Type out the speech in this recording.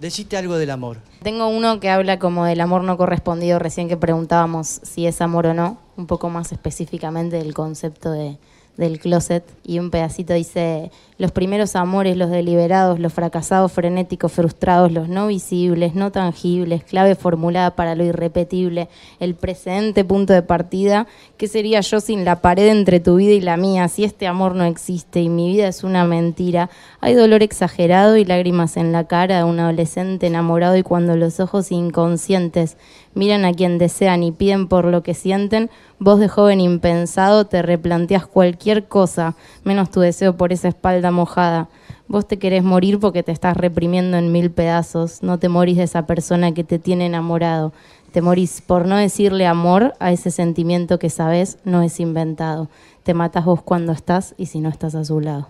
Decite algo del amor. Tengo uno que habla como del amor no correspondido, recién que preguntábamos si es amor o no, un poco más específicamente del concepto de, del closet y un pedacito dice, los primeros amores, los deliberados, los fracasados, frenéticos, frustrados, los no visibles, no tangibles, clave formulada para lo irrepetible, el presente punto de partida, ¿qué sería yo sin la pared entre tu vida y la mía si este amor no existe y mi vida es una mentira? Hay dolor exagerado y lágrimas en la cara de un adolescente enamorado y cuando los ojos inconscientes miran a quien desean y piden por lo que sienten, vos de joven impensado te replanteas cualquier cosa, menos tu deseo por esa espalda mojada. Vos te querés morir porque te estás reprimiendo en mil pedazos, no te morís de esa persona que te tiene enamorado, te morís por no decirle amor a ese sentimiento que sabes no es inventado. Te matas vos cuando estás y si no estás a su lado.